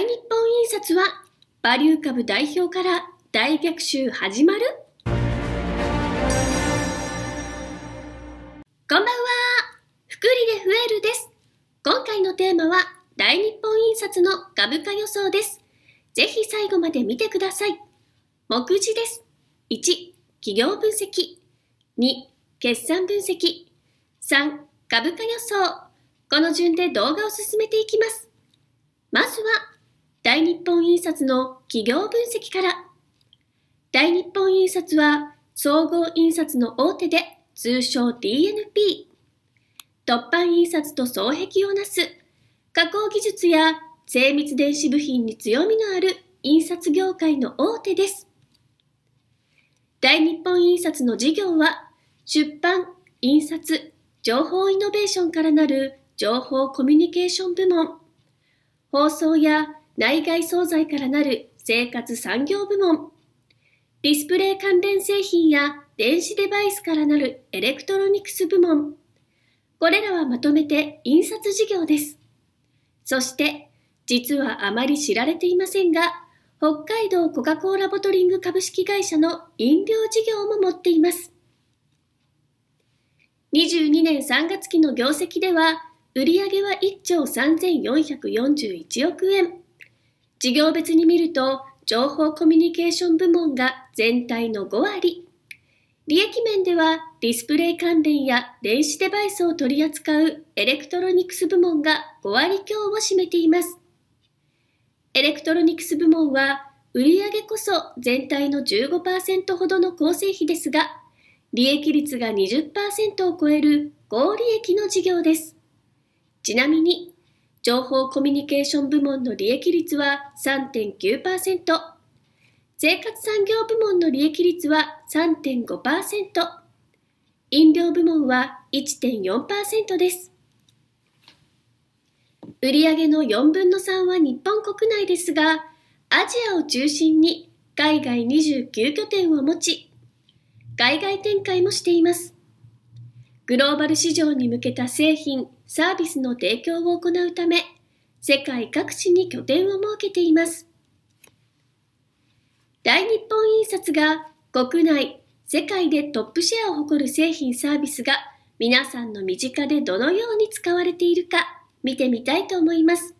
大日本印刷はバリュー株代表から大逆襲始まるこんばんは福利で増えるです今回のテーマは大日本印刷の株価予想ですぜひ最後まで見てください目次です1企業分析2決算分析3株価予想この順で動画を進めていきますまずは大日本印刷の企業分析から大日本印刷は総合印刷の大手で通称 DNP 突版印刷と双璧をなす加工技術や精密電子部品に強みのある印刷業界の大手です大日本印刷の事業は出版印刷情報イノベーションからなる情報コミュニケーション部門放送や内外総菜からなる生活産業部門、ディスプレイ関連製品や電子デバイスからなるエレクトロニクス部門、これらはまとめて印刷事業です。そして、実はあまり知られていませんが、北海道コカ・コーラボトリング株式会社の飲料事業も持っています。22年3月期の業績では、売上は1兆3441億円。事業別に見ると、情報コミュニケーション部門が全体の5割。利益面ではディスプレイ関連や電子デバイスを取り扱うエレクトロニクス部門が5割強を占めています。エレクトロニクス部門は売上こそ全体の15%ほどの構成比ですが、利益率が20%を超える合利益の事業です。ちなみに情報コミュニケーション部門の利益率は3.9%、生活産業部門の利益率は3.5%、飲料部門は1.4%です。売上の4分の3は日本国内ですが、アジアを中心に海外29拠点を持ち、海外展開もしています。グローバル市場に向けた製品、サービスの提供を行うため、世界各地に拠点を設けています。大日本印刷が国内、世界でトップシェアを誇る製品サービスが皆さんの身近でどのように使われているか見てみたいと思います。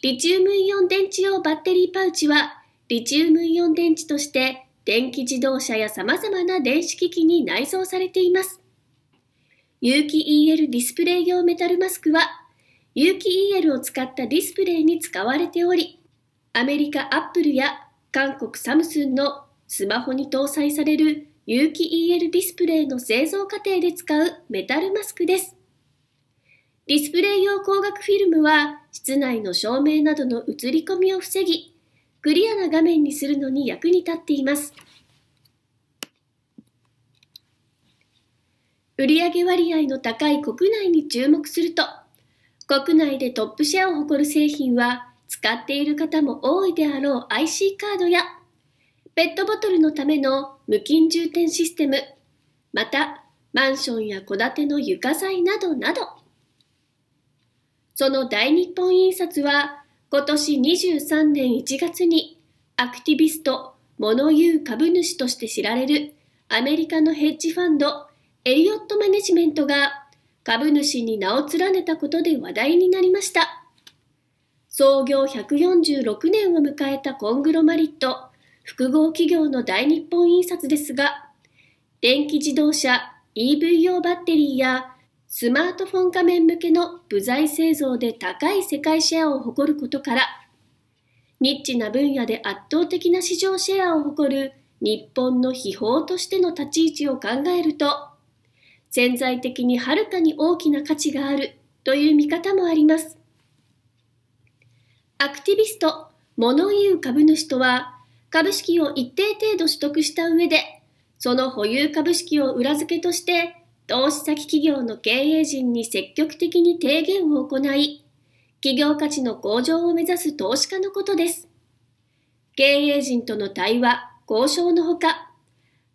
リチウムイオン電池用バッテリーパウチはリチウムイオン電池として電気自動車や様々な電子機器に内蔵されています。有機 EL ディスプレイ用メタルマスクは有機 EL を使ったディスプレイに使われておりアメリカアップルや韓国サムスンのスマホに搭載される有機 EL ディスプレイの製造過程で使うメタルマスクですディスプレイ用光学フィルムは室内の照明などの映り込みを防ぎクリアな画面にするのに役に立っています売上割合の高い国内に注目すると、国内でトップシェアを誇る製品は、使っている方も多いであろう IC カードや、ペットボトルのための無菌充填システム、また、マンションや戸建ての床材などなど。その大日本印刷は、今年23年1月に、アクティビスト、物言う株主として知られるアメリカのヘッジファンドエリオットマネジメントが株主に名を連ねたことで話題になりました。創業146年を迎えたコングロマリット、複合企業の大日本印刷ですが、電気自動車 EV 用バッテリーやスマートフォン画面向けの部材製造で高い世界シェアを誇ることから、ニッチな分野で圧倒的な市場シェアを誇る日本の秘宝としての立ち位置を考えると、潜在的にはるかに大きな価値があるという見方もあります。アクティビスト、物言う株主とは、株式を一定程度取得した上で、その保有株式を裏付けとして、投資先企業の経営陣に積極的に提言を行い、企業価値の向上を目指す投資家のことです。経営陣との対話、交渉のほか、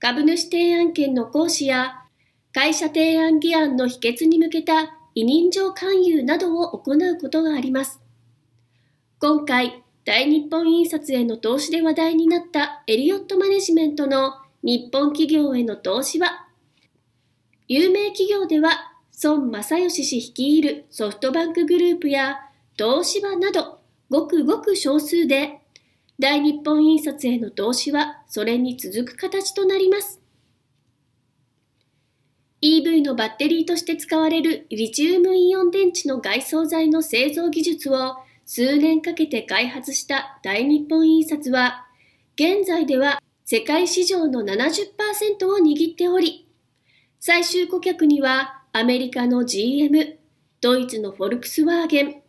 株主提案権の行使や会社提案議案の否決に向けた委任状勧誘などを行うことがあります。今回、大日本印刷への投資で話題になったエリオットマネジメントの日本企業への投資は、有名企業では孫正義氏率いるソフトバンクグループや東芝などごくごく少数で、大日本印刷への投資はそれに続く形となります。EV のバッテリーとして使われるリチウムイオン電池の外装材の製造技術を数年かけて開発した大日本印刷は、現在では世界市場の70%を握っており、最終顧客にはアメリカの GM、ドイツのフォルクスワーゲン、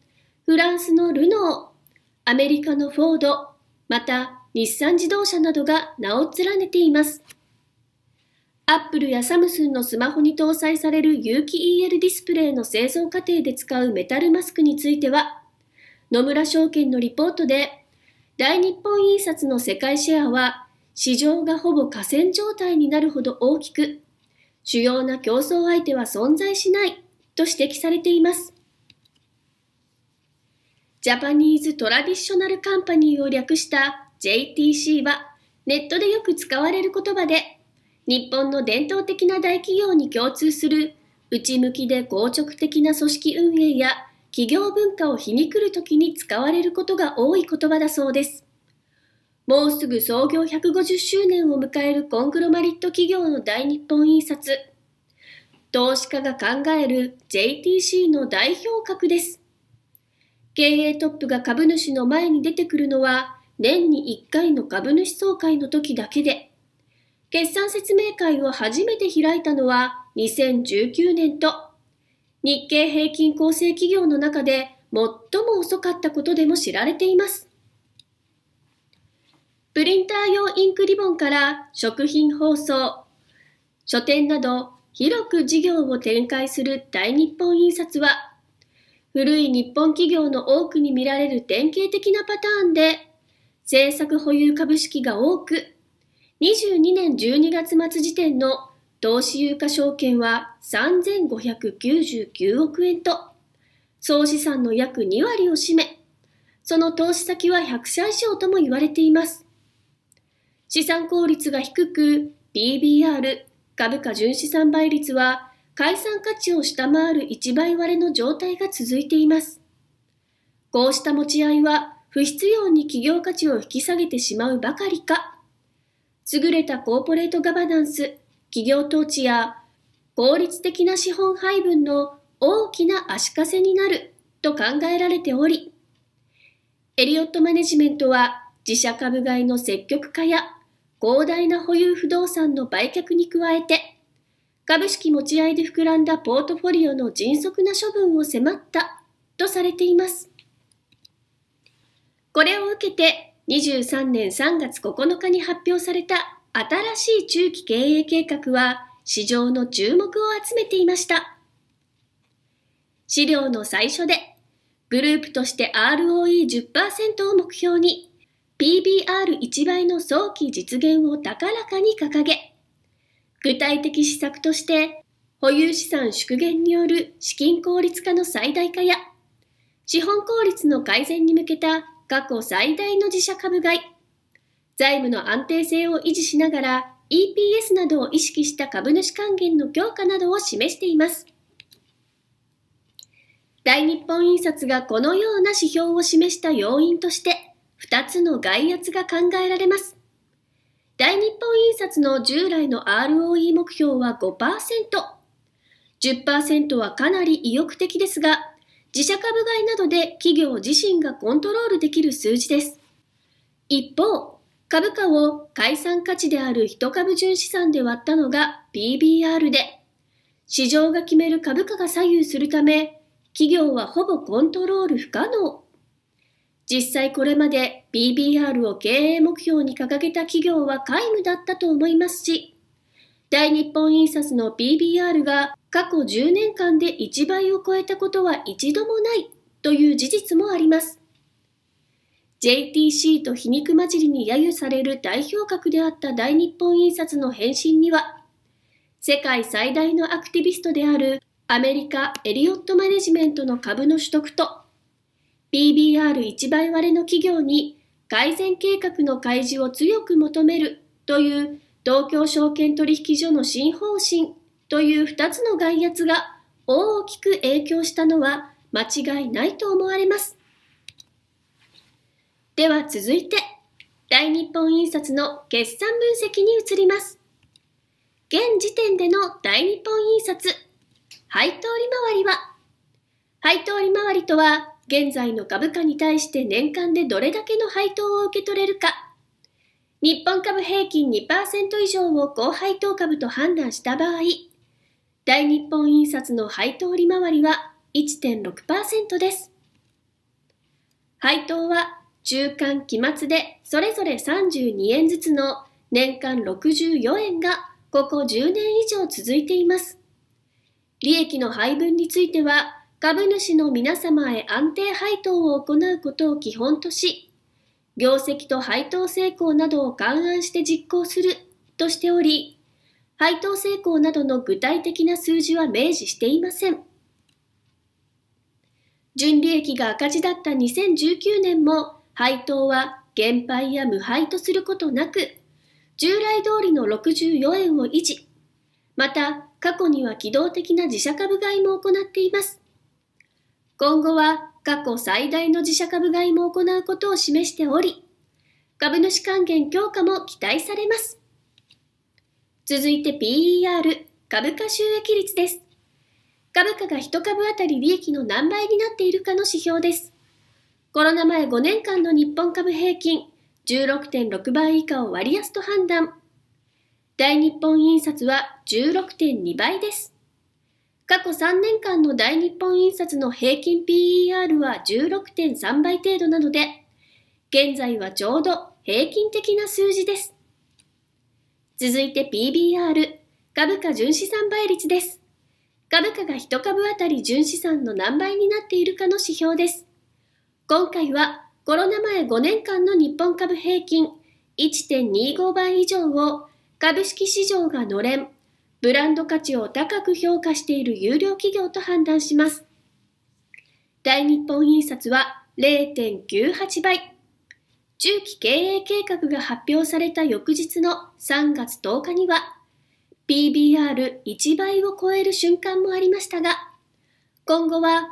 フランスのルノー、アメリカのフォード、また日産自動車などが名を連ねています。アップルやサムスンのスマホに搭載される有機 EL ディスプレイの製造過程で使うメタルマスクについては、野村証券のリポートで、大日本印刷の世界シェアは、市場がほぼ河川状態になるほど大きく、主要な競争相手は存在しないと指摘されています。ジャパニーズ・トラディショナル・カンパニーを略した JTC は、ネットでよく使われる言葉で、日本の伝統的な大企業に共通する内向きで硬直的な組織運営や企業文化を皮肉る時に使われることが多い言葉だそうです。もうすぐ創業150周年を迎えるコングロマリット企業の大日本印刷。投資家が考える JTC の代表格です。経営トップが株主の前に出てくるのは年に1回の株主総会の時だけで、決算説明会を初めて開いたのは2019年と日経平均構成企業の中で最も遅かったことでも知られています。プリンター用インクリボンから食品包装、書店など広く事業を展開する大日本印刷は古い日本企業の多くに見られる典型的なパターンで政策保有株式が多く22年12月末時点の投資有価証券は3599億円と、総資産の約2割を占め、その投資先は100社以上とも言われています。資産効率が低く、BBR、株価純資産倍率は、解散価値を下回る1倍割れの状態が続いています。こうした持ち合いは、不必要に企業価値を引き下げてしまうばかりか、優れたコーポレートガバナンス、企業統治や効率的な資本配分の大きな足かせになると考えられており、エリオットマネジメントは自社株買いの積極化や広大な保有不動産の売却に加えて、株式持ち合いで膨らんだポートフォリオの迅速な処分を迫ったとされています。これを受けて23年3月9日に発表された新しい中期経営計画は市場の注目を集めていました。資料の最初で、グループとして ROE10% を目標に、PBR1 倍の早期実現を高らかに掲げ、具体的施策として、保有資産縮減による資金効率化の最大化や、資本効率の改善に向けた過去最大の自社株買い。財務の安定性を維持しながら EPS などを意識した株主還元の強化などを示しています。大日本印刷がこのような指標を示した要因として、2つの外圧が考えられます。大日本印刷の従来の ROE 目標は5%。10%はかなり意欲的ですが、自社株買いなどで企業自身がコントロールできる数字です。一方、株価を解散価値である一株純資産で割ったのが PBR で、市場が決める株価が左右するため、企業はほぼコントロール不可能。実際これまで PBR を経営目標に掲げた企業は皆無だったと思いますし、大日本印刷の PBR が過去10年間で1倍を超えたことは一度もないという事実もあります。JTC と皮肉交じりに揶揄される代表格であった大日本印刷の返信には、世界最大のアクティビストであるアメリカエリオットマネジメントの株の取得と、PBR1 倍割れの企業に改善計画の開示を強く求めるという東京証券取引所の新方針という2つの外圧が大きく影響したのは間違いないと思われます。では続いて、大日本印刷の決算分析に移ります。現時点での大日本印刷、配当利回りは、配当利回りとは、現在の株価に対して年間でどれだけの配当を受け取れるか、日本株平均2%以上を高配当株と判断した場合、大日本印刷の配当利回りは1.6%です。配当は中間期末でそれぞれ32円ずつの年間64円がここ10年以上続いています。利益の配分については株主の皆様へ安定配当を行うことを基本とし、業績と配当成功などを勘案して実行するとしており、配当成功などの具体的な数字は明示していません。純利益が赤字だった2019年も配当は減配や無配とすることなく、従来通りの64円を維持。また、過去には機動的な自社株買いも行っています。今後は過去最大の自社株買いも行うことを示しており、株主還元強化も期待されます。続いて PER、株価収益率です。株価が1株当たり利益の何倍になっているかの指標です。コロナ前5年間の日本株平均16.6倍以下を割安と判断。大日本印刷は16.2倍です。過去3年間の大日本印刷の平均 PER は16.3倍程度なので、現在はちょうど平均的な数字です。続いて PBR、株価純資産倍率です。株価が1株当たり純資産の何倍になっているかの指標です。今回はコロナ前5年間の日本株平均1.25倍以上を株式市場がのれん、ブランド価値を高く評価している優良企業と判断します。大日本印刷は0.98倍。中期経営計画が発表された翌日の3月10日には PBR1 倍を超える瞬間もありましたが、今後は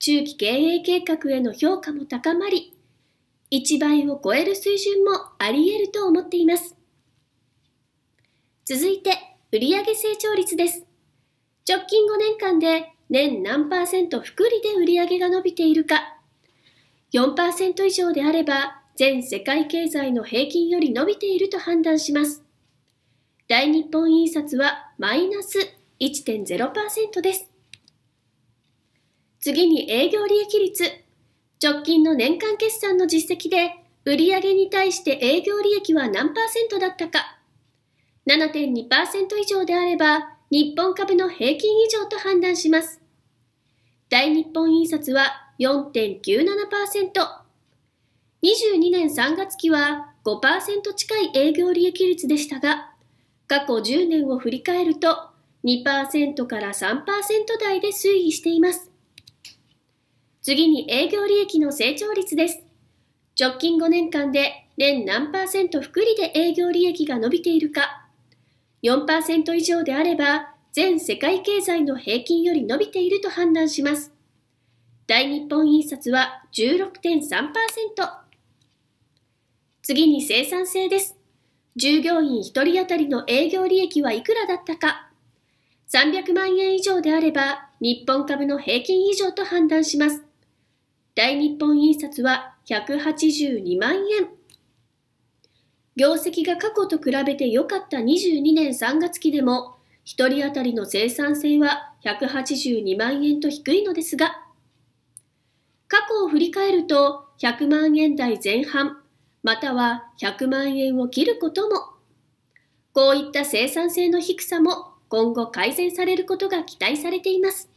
中期経営計画への評価も高まり、1倍を超える水準もあり得ると思っています。続いて、売上成長率です。直近5年間で年何パーセント福利で売上が伸びているか。4%以上であれば、全世界経済の平均より伸びていると判断します。大日本印刷はマイナス1.0%です。次に営業利益率。直近の年間決算の実績で、売上に対して営業利益は何パーセントだったか。7.2%以上であれば、日本株の平均以上と判断します。大日本印刷は4.97%。22年3月期は5%近い営業利益率でしたが、過去10年を振り返ると2%から3%台で推移しています。次に営業利益の成長率です。直近5年間で年何複利で営業利益が伸びているか4%以上であれば、全世界経済の平均より伸びていると判断します。大日本印刷は16.3%。次に生産性です。従業員1人当たりの営業利益はいくらだったか。300万円以上であれば、日本株の平均以上と判断します。大日本印刷は182万円。業績が過去と比べて良かった22年3月期でも、1人当たりの生産性は182万円と低いのですが、過去を振り返ると100万円台前半、または100万円を切ることも、こういった生産性の低さも今後改善されることが期待されています。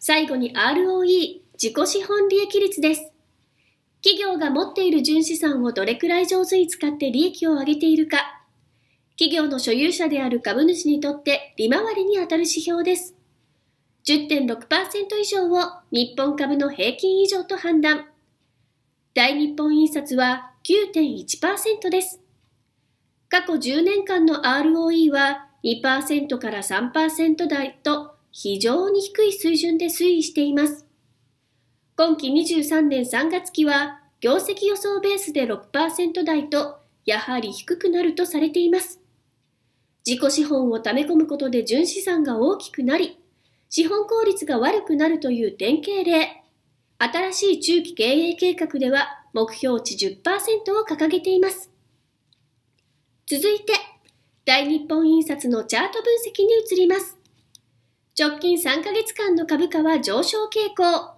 最後に ROE、自己資本利益率です。企業が持っている純資産をどれくらい上手に使って利益を上げているか、企業の所有者である株主にとって利回りにあたる指標です。10.6%以上を日本株の平均以上と判断。大日本印刷は9.1%です。過去10年間の ROE は2%から3%台と非常に低い水準で推移しています。今期23年3月期は業績予想ベースで6%台とやはり低くなるとされています。自己資本を貯め込むことで純資産が大きくなり、資本効率が悪くなるという典型例。新しい中期経営計画では目標値10%を掲げています。続いて、大日本印刷のチャート分析に移ります。直近3ヶ月間の株価は上昇傾向。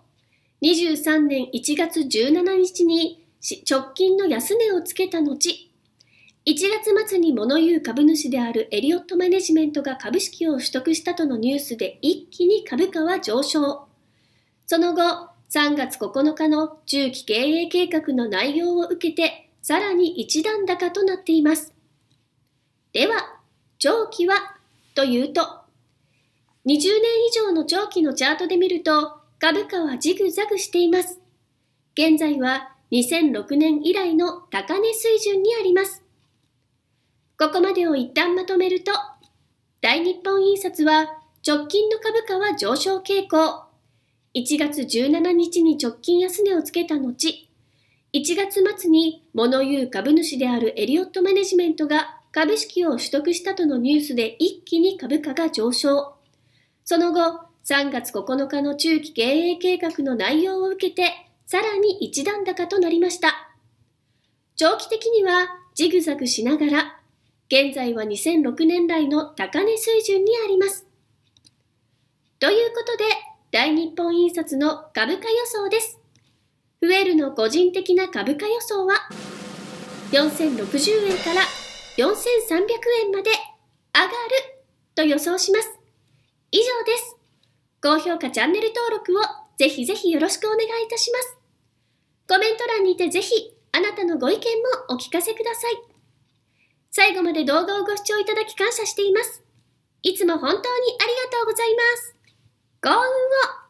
23年1月17日に直近の安値をつけた後、1月末に物言う株主であるエリオットマネジメントが株式を取得したとのニュースで一気に株価は上昇。その後、3月9日の中期経営計画の内容を受けて、さらに一段高となっています。では、長期はというと、20年以上の長期のチャートで見ると、株価はジグザグしています。現在は2006年以来の高値水準にあります。ここまでを一旦まとめると、大日本印刷は直近の株価は上昇傾向。1月17日に直近安値をつけた後、1月末に物言う株主であるエリオットマネジメントが株式を取得したとのニュースで一気に株価が上昇。その後、3月9日の中期経営計画の内容を受けて、さらに一段高となりました。長期的にはジグザグしながら、現在は2006年来の高値水準にあります。ということで、大日本印刷の株価予想です。フエルの個人的な株価予想は、4060円から4300円まで上がると予想します。以上です。高評価、チャンネル登録をぜひぜひよろしくお願いいたします。コメント欄にてぜひあなたのご意見もお聞かせください。最後まで動画をご視聴いただき感謝しています。いつも本当にありがとうございます。幸運を